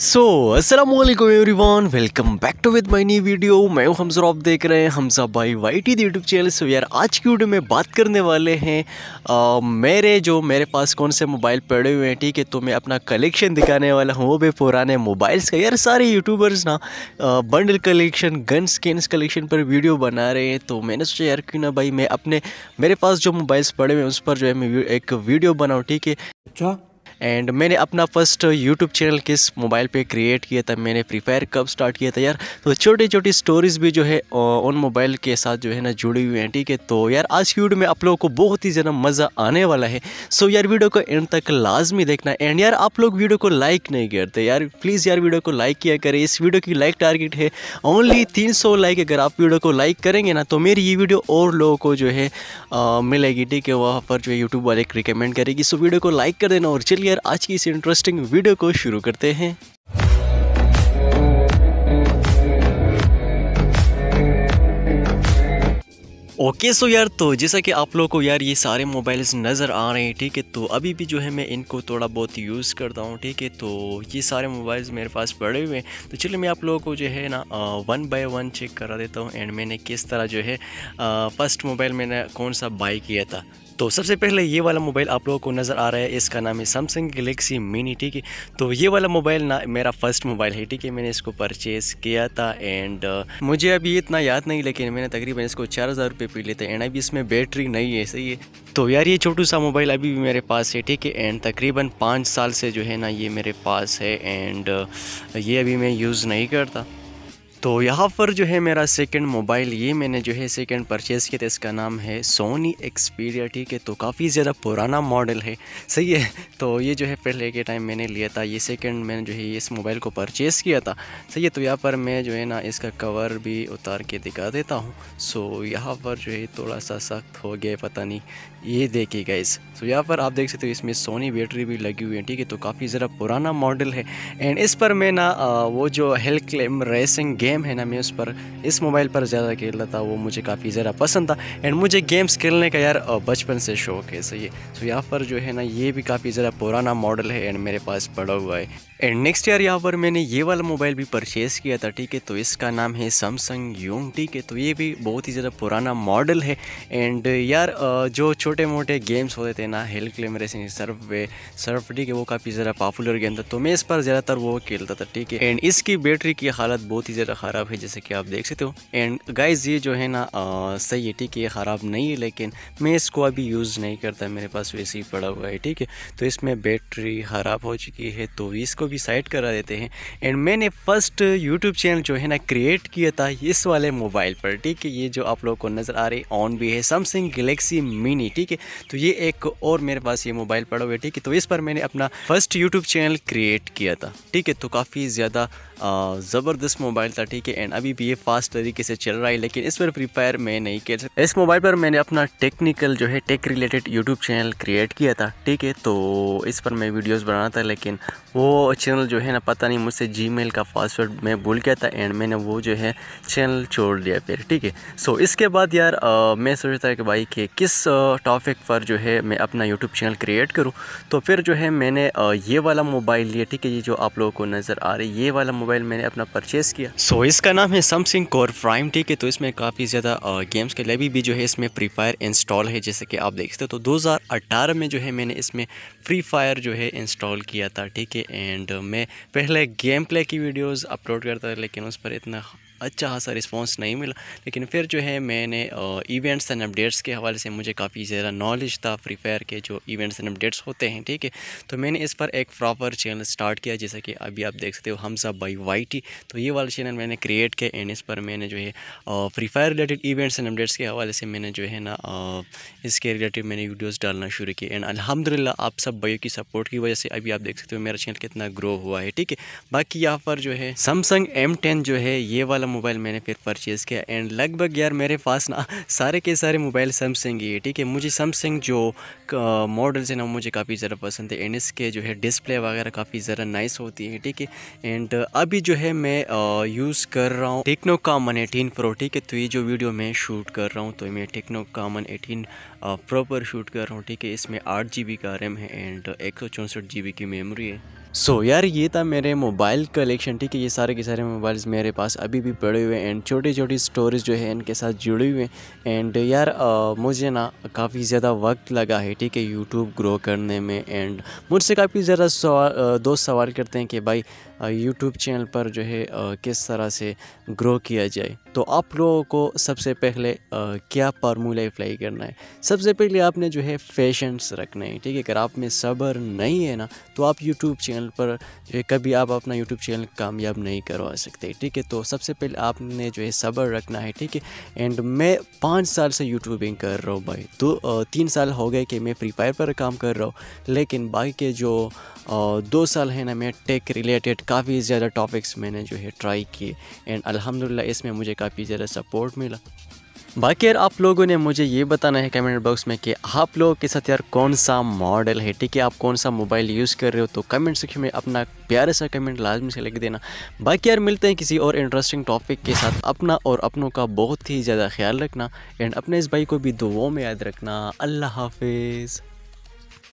सो असलम वन welcome back to with my new video मैं हूँ हमसर आप देख रहे हैं हमसा भाई Y T YouTube channel so यार आज की वीडियो में बात करने वाले हैं आ, मेरे जो मेरे पास कौन से मोबाइल पड़े हुए हैं ठीक है तो मैं अपना कलेक्शन दिखाने वाला हूँ वो भी पुराने मोबाइल्स का यार सारे यूट्यूबर्स ना bundle collection gun skins collection पर वीडियो बना रहे हैं तो मैंने सोचा यार क्यों ना भाई मैं अपने मेरे पास जो मोबाइल्स पड़े हुए हैं उस पर जो है मैं एक वीडियो बनाऊँ ठीक है अच्छा एंड मैंने अपना फर्स्ट यूट्यूब चैनल किस मोबाइल पे क्रिएट किया था मैंने फ्री फायर कब स्टार्ट किया था यार तो छोटी छोटी स्टोरीज़ भी जो है ऑन मोबाइल के साथ जो है ना जुड़ी हुई हैं ठीक है तो यार आज की वीडियो में आप लोगों को बहुत ही ज़्यादा मज़ा आने वाला है सो यार वीडियो को एंड तक लाजमी देखना एंड यार आप लोग वीडियो को लाइक नहीं करते यार प्लीज़ यार वीडियो को लाइक किया करें इस वीडियो की लाइक टारगेट है ओनली तीन लाइक अगर आप वीडियो को लाइक करेंगे ना तो मेरी ये वीडियो और लोगों को जो है मिलेगी ठीक है वहाँ पर जो है यूट्यूब वाले रिकमेंड करेगी सो वीडियो को लाइक कर देना और चलिए चलिए यार आज की इस इंटरेस्टिंग वीडियो को शुरू करते हैं ओके सो यार तो जैसा कि आप लोगों को यार ये सारे मोबाइल्स नज़र आ रहे हैं ठीक है तो अभी भी जो है मैं इनको थोड़ा बहुत यूज़ करता हूँ ठीक है तो ये सारे मोबाइल्स मेरे पास पड़े हुए हैं तो चलिए मैं आप लोगों को जो है ना वन बाय वन चेक करा देता हूँ एंड मैंने किस तरह जो है फर्स्ट मोबाइल मैंने कौन सा बाई किया था तो सबसे पहले ये वाला मोबाइल आप लोगों को नज़र आ रहा है इसका नाम है सैमसंग गलेक्सी मिनी ठीक है तो ये वाला मोबाइल ना मेरा फ़र्स्ट मोबाइल है ठीक है मैंने इसको परचेज़ किया था एंड मुझे अभी इतना याद नहीं लेकिन मैंने तकरीबन इसको चार हज़ार रुपये पे पी लेते हैं एंड अभी इसमें बैटरी नहीं है सही है तो यार ये छोटू सा मोबाइल अभी भी मेरे पास है ठीक है एंड तकरीबन पाँच साल से जो है ना ये मेरे पास है एंड ये अभी मैं यूज़ नहीं करता तो यहाँ पर जो है मेरा सेकंड मोबाइल ये मैंने जो है सेकंड परचेज़ किया था इसका नाम है सोनी एक्सपीरिया ठीक है तो काफ़ी ज़्यादा पुराना मॉडल है सही है तो ये जो है पहले के टाइम मैंने लिया था ये सेकंड मैंने जो है इस मोबाइल को परचेज़ किया था सही है तो यहाँ पर मैं जो है ना इसका कवर भी उतार के दिखा देता हूँ सो यहाँ पर जो है थोड़ा सा सख्त हो गया पता नहीं ये देखिए इस सो यहाँ पर आप देख सकते हो इसमें सोनी बैटरी भी लगी हुई है ठीक है तो काफ़ी ज़रा पुराना मॉडल है एंड इस पर मैं ना वो जो hill claim racing game game है ना मैं उस पर इस मोबाइल पर ज़्यादा खेलता था वो मुझे काफ़ी ज़्यादा पसंद था एंड मुझे गेम्स खेलने का यार बचपन से शौक है सही है सो यहाँ पर जो है ना ये भी काफ़ी ज़्यादा पुराना मॉडल है एंड मेरे पास पड़ा हुआ है एंड नेक्स्ट ईयर यहाँ पर मैंने ये वाला मोबाइल भी परचेज़ किया था ठीक है तो इसका नाम है सैमसंग यूंग ठीक है तो ये भी बहुत ही ज़्यादा पुराना मॉडल है एंड यार जो छोटे मोटे गेम्स होते थे ना hill claim racing surf way surf ठीक है वो काफ़ी ज़्यादा पॉपुलर गेम था तो मैं इस पर ज़्यादातर वो खेलता था ठीक है एंड इसकी बैटरी की हालत बहुत ही ज़्यादा ख़राब है जैसे कि आप देख सकते हो एंड गाइज ये जो है ना आ, सही है ठीक है ये ख़राब नहीं है लेकिन मैं इसको अभी यूज़ नहीं करता मेरे पास वैसे ही पड़ा हुआ है ठीक है तो इसमें बैटरी ख़राब हो चुकी है तो इसको भी साइड करा देते हैं एंड मैंने फ़र्स्ट यूट्यूब चैनल जो है ना क्रिएट किया था इस वाले मोबाइल पर ठीक है ये जो आप लोग को नज़र आ रही ऑन भी है सैमसंग गलेक्सी मिनी ठीक है तो ये एक और मेरे पास ये मोबाइल पड़ा हुआ है ठीक है तो इस पर मैंने अपना फर्स्ट यूट्यूब चैनल क्रिएट किया था ठीक है तो काफ़ी ज़्यादा ज़बरदस्त मोबाइल था ठीक है एंड अभी भी ये फास्ट तरीके से चल रहा है लेकिन इस पर फ्री फायर मैं नहीं खेल सकता इस मोबाइल पर मैंने अपना टेक्निकल जो है tech related YouTube channel create किया था ठीक है तो इस पर मैं वीडियोज़ बनाना था लेकिन वो चैनल जो है ना पता नहीं मुझसे जीमेल का पासवर्ड मैं भूल गया था एंड मैंने वो जो है चैनल छोड़ दिया फिर ठीक है सो इसके बाद यार आ, मैं सोच रहा था कि भाई कि किस टॉपिक पर जो है मैं अपना यूट्यूब चैनल क्रिएट करूँ तो फिर जो है मैंने आ, ये वाला मोबाइल लिया ठीक है ये जो आप लोगों को नज़र आ रही है ये वाला मोबाइल मैंने अपना परचेज़ किया सो so, इसका नाम है समसिंग कोर प्राइम ठीक है तो इसमें काफ़ी ज़्यादा गेम्स के लिए भी, भी जो है इसमें फ्री फायर इंस्टॉल है जैसे कि आप देख सकते हो तो दो में जो है मैंने इसमें फ्री फायर जो है इंस्टॉल किया था ठीक है एंड मैं पहले गेम प्ले की वीडियोस अपलोड करता था लेकिन उस पर इतना अच्छा खासा रिस्पॉन्स नहीं मिला लेकिन फिर जो है मैंने इवेंट्स एंड अपडेट्स के हवाले से मुझे काफ़ी ज़्यादा नॉलेज था फ्री फायर के जो इवेंट्स एंड अपडेट्स होते हैं ठीक है तो मैंने इस पर एक प्रॉपर चैनल स्टार्ट किया जैसा कि अभी आप देख सकते हो हम सब बाई वाई तो ये वाला चैनल मैंने क्रिएट किया एंड इस पर मैंने जो है free fire related events and updates के हवाले से मैंने जो है ना इसके रिलेटेड मैंने वीडियोज़ डालना शुरू किए एंड अलहमदिल्ला आप सब भाइयों की सपोर्ट की वजह से अभी आप देख सकते हो मेरा चैनल कितना ग्रो हुआ है ठीक है बाकी यहाँ पर जो है सैमसंग एम जो है ये वाला मोबाइल मैंने फिर परचेज़ किया एंड लगभग यार मेरे पास ना सारे के सारे मोबाइल सैमसंग ही है ठीक है मुझे सैमसंग जो मॉडल्स हैं ना मुझे काफ़ी ज़्यादा पसंद है एंड इसके जो है डिस्प्ले वगैरह काफ़ी ज़्यादा नाइस होती है ठीक है एंड अभी जो है मैं यूज़ कर रहा हूँ टेक्नो कामन एटीन प्रो ठीक है तो ये जो वीडियो मैं शूट कर रहा हूँ तो मैं Tecno Camon eighteen proper shoot कर रहा हूँ ठीक है इसमें आठ जी का रैम है एंड एक सौ की मेमोरी है सो so, यार ये था मेरे मोबाइल कलेक्शन ठीक है ये सारे के सारे मोबाइल्स मेरे पास अभी भी पड़े हुए हैं एंड छोटी छोटी स्टोरेज जो है इनके साथ जुड़े हुए हैं एंड यार आ, मुझे ना काफ़ी ज़्यादा वक्त लगा है ठीक है यूट्यूब ग्रो करने में एंड मुझसे काफ़ी ज़्यादा सवाल दोस्त सवाल करते हैं कि भाई यूट्यूब चैनल पर जो है आ, किस तरह से ग्रो किया जाए तो आप लोगों को सबसे पहले आ, क्या फार्मूला अप्लाई करना है सबसे पहले आपने जो है पेशेंस रखना है ठीक है अगर आप में सब्र नहीं है ना तो आप यूट्यूब चैनल पर जो है कभी आप अपना यूट्यूब चैनल कामयाब नहीं करवा सकते ठीक है तो सबसे पहले आपने जो है सब्र रखना है ठीक है एंड मैं पाँच साल से यूट्यूबिंग कर रहा हूँ भाई तो तीन साल हो गए कि मैं फ्री फायर पर काम कर रहा हूँ लेकिन बाकी के जो आ, दो साल है ना मैं टेक रिलेटेड काफ़ी ज़्यादा टॉपिक्स मैंने जो है ट्राई किए एंड अलहमदिल्ला इसमें मुझे काफ़ी ज़्यादा सपोर्ट मिला बाकी यार आप लोगों ने मुझे ये बताना है कमेंट बॉक्स में कि आप लोगों के साथ यार कौन सा मॉडल है ठीक है आप कौन सा मोबाइल यूज़ कर रहे हो तो कमेंट सेक्शन में अपना प्यारा सा कमेंट लाजमी से लिख देना बाकी यार मिलते हैं किसी और इंटरेस्टिंग टॉपिक के साथ अपना और अपनों का बहुत ही ज़्यादा ख्याल रखना एंड अपने इस भाई को भी दुआओं में याद रखना अल्लाह हाफिज़